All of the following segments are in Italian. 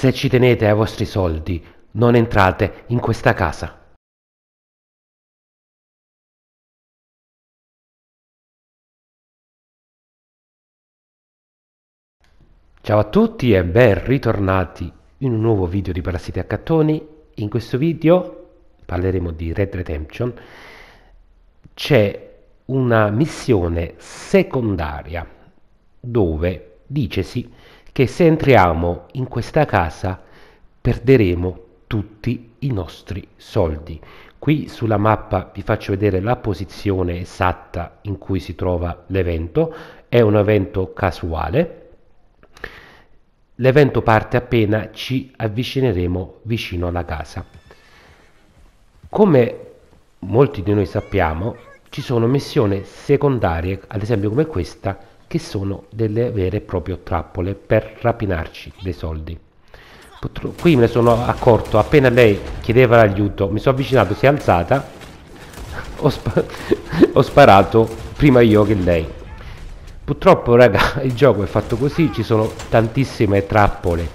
Se ci tenete ai vostri soldi, non entrate in questa casa. Ciao a tutti e ben ritornati in un nuovo video di Parassiti a Cattoni. In questo video parleremo di Red Redemption. C'è una missione secondaria dove dicesi che se entriamo in questa casa perderemo tutti i nostri soldi. Qui sulla mappa vi faccio vedere la posizione esatta in cui si trova l'evento, è un evento casuale. L'evento parte appena ci avvicineremo vicino alla casa. Come molti di noi sappiamo, ci sono missioni secondarie, ad esempio come questa, che sono delle vere e proprie trappole per rapinarci dei soldi. Qui me ne sono accorto, appena lei chiedeva l'aiuto, mi sono avvicinato, si è alzata, ho, spa ho sparato prima io che lei. Purtroppo raga il gioco è fatto così, ci sono tantissime trappole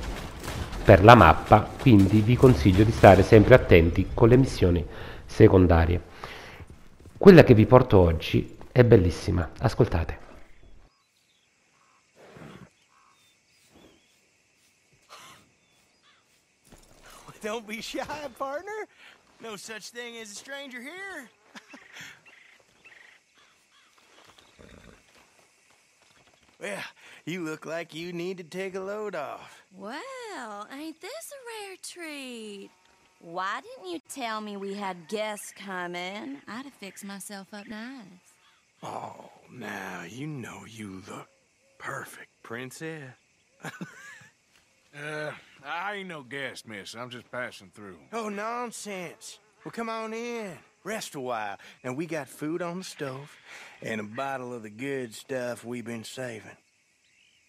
per la mappa, quindi vi consiglio di stare sempre attenti con le missioni secondarie. Quella che vi porto oggi è bellissima, ascoltate. Don't be shy, partner. No such thing as a stranger here. well, you look like you need to take a load off. Well, ain't this a rare treat? Why didn't you tell me we had guests coming? I'd have fixed myself up nice. Oh, now you know you look perfect, Princess. uh, I ain't no guest, miss. I'm just passing through. Oh, nonsense. Well, come on in. Rest a while. Now, we got food on the stove and a bottle of the good stuff we've been saving.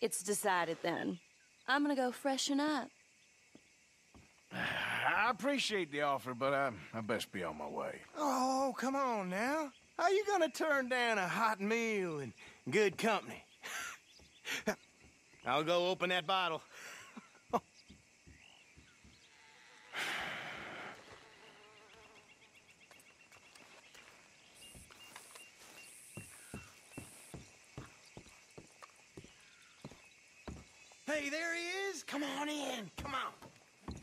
It's decided, then. I'm gonna go freshen up. I appreciate the offer, but I, I best be on my way. Oh, come on now. How you gonna turn down a hot meal and good company? I'll go open that bottle. Hey, there he is! Come on in! Come on!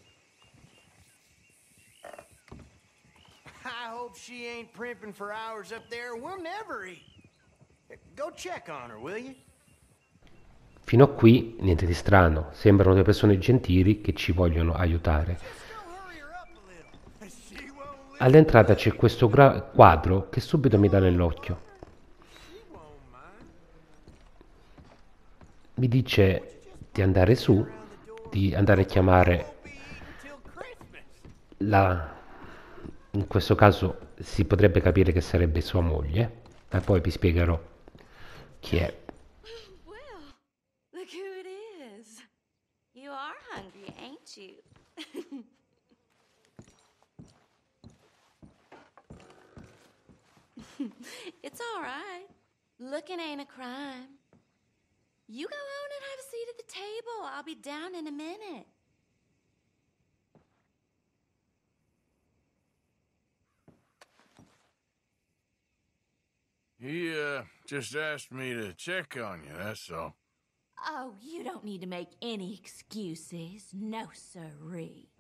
I hope she ain't primping for hours up there. We'll never eat. Go check on her, will you? Fino a qui niente di strano, sembrano due persone gentili che ci vogliono aiutare. All'entrata c'è questo quadro che subito mi dà nell'occhio. Mi dice di andare su, di andare a chiamare la... In questo caso si potrebbe capire che sarebbe sua moglie, ma poi vi spiegherò chi è. Drinking ain't a crime. You go on and have a seat at the table. I'll be down in a minute. He, uh, just asked me to check on you, that's all. Oh, you don't need to make any excuses. No, sirree.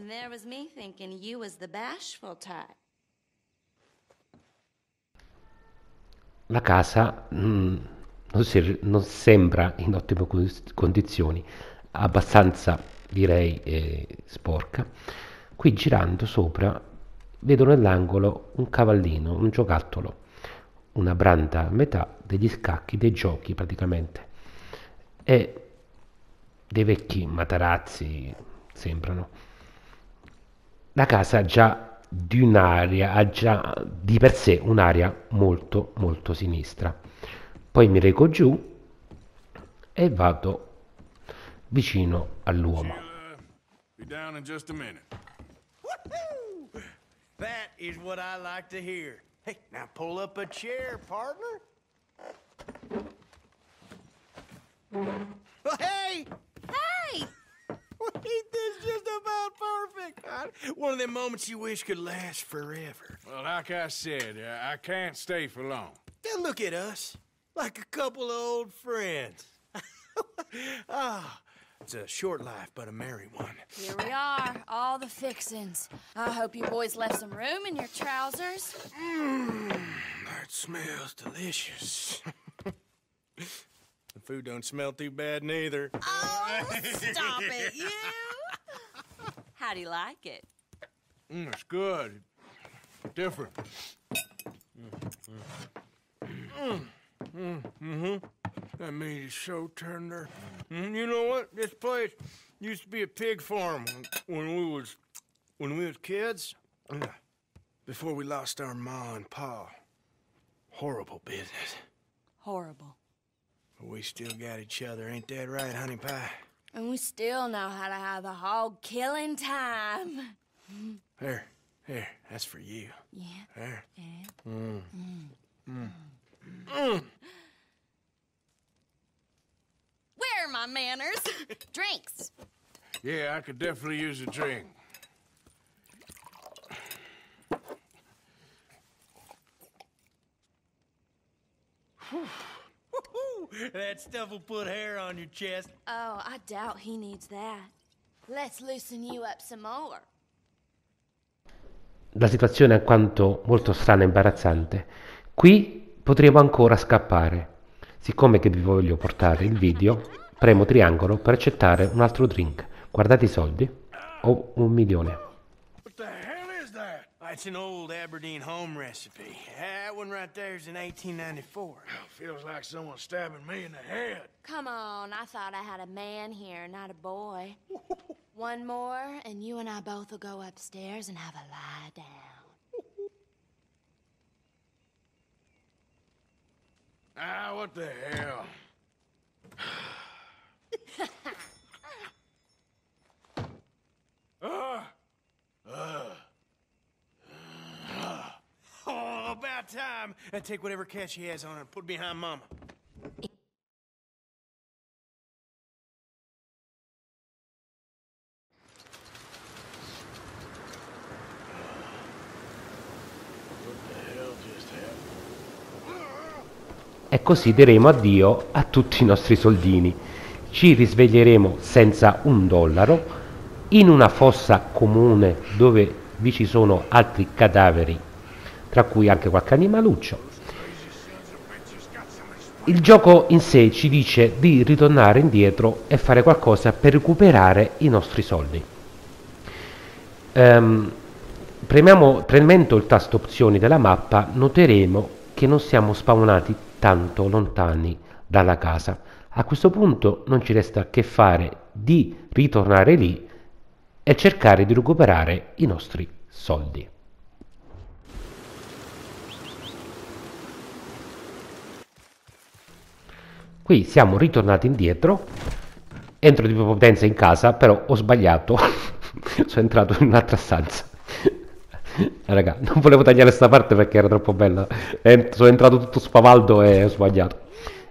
And there was me thinking you was the bashful type. La casa mm, non, si, non, sembra in ottime condizioni, abbastanza direi eh, sporca. Qui girando sopra vedo nell'angolo un cavallino, un giocattolo, una branda a metà degli scacchi, dei giochi praticamente. E dei vecchi matarazzi sembrano la casa già di un'area, ha già di per sé un'area molto molto sinistra. Poi mi reco giù e vado vicino all'uomo. That is what I like to hear. Hey, now pull up a chair, partner. Well, hey! Hey! What do you do? about perfect. God. One of them moments you wish could last forever. Well, like I said, uh, I can't stay for long. Then look at us, like a couple of old friends. Ah. oh, it's a short life, but a merry one. Here we are, all the fixins. I hope you boys left some room in your trousers. Mmm, that smells delicious. The food don't smell too bad neither. Oh, stop it, you! How do you like it? Mm, it's good. Different. Mm, mmm, mm-hmm. That meat is so tender. Mm, you know what? This place used to be a pig farm when we was when we was kids. Before we lost our ma and pa. Horrible business. Horrible. But we still got each other, ain't that right, honey pie? And we still know how to have a hog killing time. There, there, that's for you. Yeah. There. Yeah. Mm. Mm. Mm. Where are my manners? Drinks. Yeah, I could definitely use a drink. Whew. That stuff will put hair on your chest. Oh, I doubt he needs that. Let's loosen you up some more. La situazione è alquanto molto strana e imbarazzante. Qui potremo ancora scappare. Siccome che vi voglio portare il video, premo triangolo per accettare un altro drink. Guardate i soldi. Ho oh, un milione. What the hell? That's an old Aberdeen home recipe. That one right there is in 1894. feels like someone stabbing me in the head. Come on, I thought I had a man here, not a boy. one more, and you and I both will go upstairs and have a lie down. ah, what the hell? and take whatever cash she has on her and put it behind Mama. E così diremo addio a tutti i nostri soldini. Ci risveglieremo senza un dollaro in una fossa comune dove vi ci sono altri cadaveri tra cui anche qualche animaluccio. Il gioco in sé ci dice di ritornare indietro e fare qualcosa per recuperare i nostri soldi. Um, premiamo, premendo il tasto opzioni della mappa noteremo che non siamo spawnati tanto lontani dalla casa. A questo punto non ci resta che fare di ritornare lì e cercare di recuperare i nostri soldi. Qui siamo ritornati indietro, entro di potenza in casa, però ho sbagliato, sono entrato in un'altra stanza. Eh, raga, non volevo tagliare questa parte perché era troppo bella. Ent sono entrato tutto spavaldo e ho sbagliato.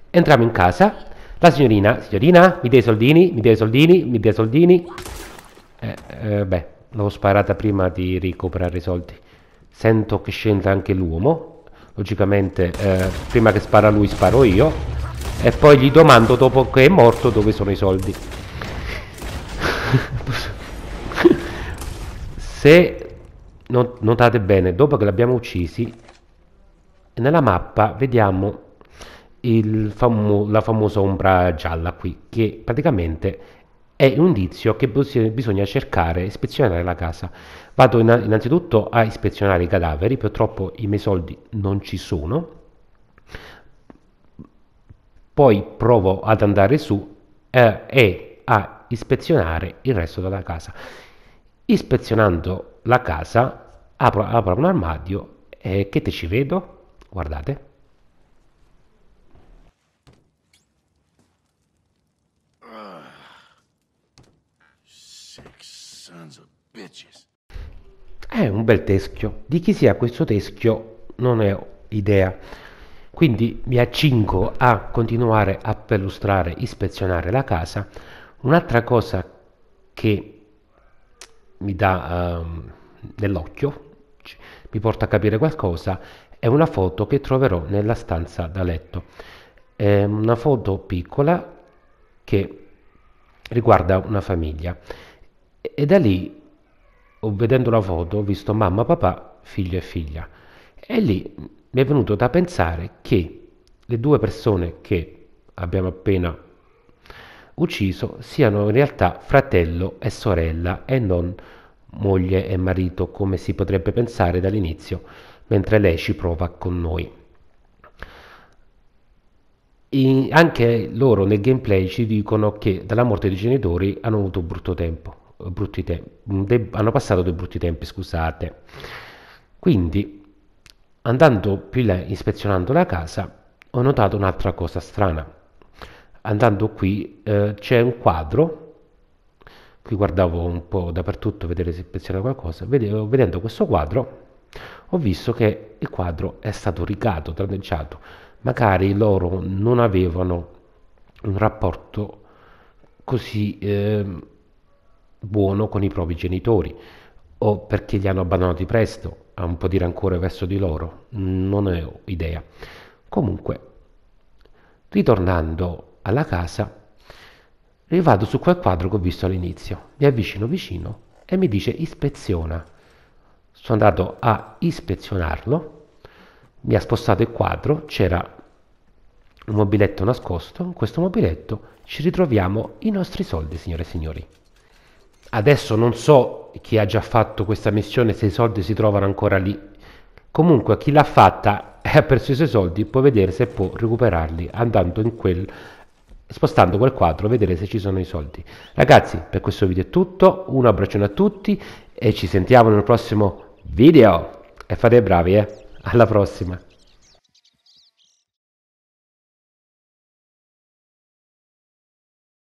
Entriamo in casa. La signorina, signorina, mi dai i soldini, mi dai i soldini, mi dai i soldini. Eh, eh, beh, l'ho sparata prima di ricoprare i soldi. Sento che scende anche l'uomo. Logicamente, eh, prima che spara lui, sparo io e poi gli domando dopo che è morto dove sono i soldi se notate bene dopo che l'abbiamo uccisi nella mappa vediamo famo la famosa ombra gialla qui che praticamente è un indizio che bisogna cercare ispezionare la casa vado innanzitutto a ispezionare i cadaveri purtroppo i miei soldi non ci sono poi provo ad andare su eh, e a ispezionare il resto della casa. Ispezionando la casa, apro, apro un armadio e che te ci vedo? Guardate. È un bel teschio. Di chi sia questo teschio non ne ho idea. Quindi mi accingo a continuare a perlustrare, ispezionare la casa. Un'altra cosa che mi dà um, nell'occhio, mi porta a capire qualcosa, è una foto che troverò nella stanza da letto. È una foto piccola che riguarda una famiglia e da lì, vedendo la foto, ho visto mamma, papà, figlio e figlia. E lì mi è venuto da pensare che le due persone che abbiamo appena ucciso siano in realtà fratello e sorella e non moglie e marito come si potrebbe pensare dall'inizio mentre lei ci prova con noi. In, anche loro nel gameplay ci dicono che dalla morte dei genitori hanno avuto brutto tempo, brutti te- de- hanno passato dei brutti tempi, scusate. Quindi Andando più là, ispezionando la casa, ho notato un'altra cosa strana. Andando qui eh, c'è un quadro, qui guardavo un po' dappertutto a vedere se pensavo qualcosa, vedevo, vedendo questo quadro ho visto che il quadro è stato rigato, tranneggiato. Magari loro non avevano un rapporto così eh, buono con i propri genitori o perché li hanno abbandonati presto ha un po' di rancore verso di loro, non ne ho idea. Comunque, ritornando alla casa, rivado su quel quadro che ho visto all'inizio, mi avvicino vicino e mi dice ispeziona. Sono andato a ispezionarlo, mi ha spostato il quadro, c'era un mobiletto nascosto, in questo mobiletto ci ritroviamo i nostri soldi, signore e signori. Adesso non so chi ha già fatto questa missione se i soldi si trovano ancora lì. Comunque chi l'ha fatta e ha perso i suoi soldi può vedere se può recuperarli andando in quel spostando quel quadro, vedere se ci sono i soldi. Ragazzi, per questo video è tutto, un abbraccione a tutti e ci sentiamo nel prossimo video. E fate bravi, eh? Alla prossima!